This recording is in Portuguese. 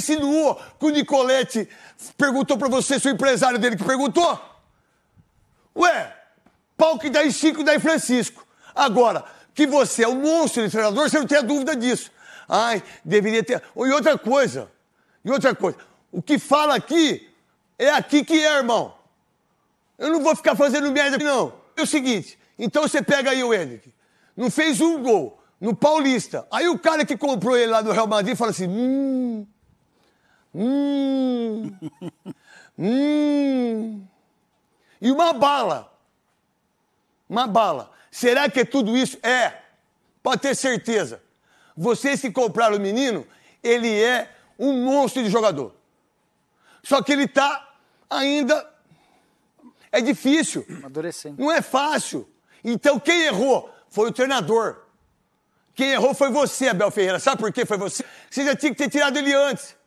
insinuou que o Nicolete perguntou para você se o empresário dele que perguntou? Ué, pau que dá em Chico, dá em Francisco. Agora, que você é um monstro de treinador, você não tem a dúvida disso. Ai, deveria ter. E outra coisa, e outra coisa, o que fala aqui é aqui que é, irmão. Eu não vou ficar fazendo merda, não. É o seguinte, então você pega aí o Henrique. Não fez um gol no Paulista. Aí o cara que comprou ele lá no Real Madrid fala assim: hum, Hum. hum. E uma bala. Uma bala. Será que é tudo isso? É. Pode ter certeza. Vocês que compraram o menino, ele é um monstro de jogador. Só que ele está ainda. É difícil. Amadurecendo. Não é fácil. Então quem errou foi o treinador. Quem errou foi você, Abel Ferreira. Sabe por que foi você? Você já tinha que ter tirado ele antes.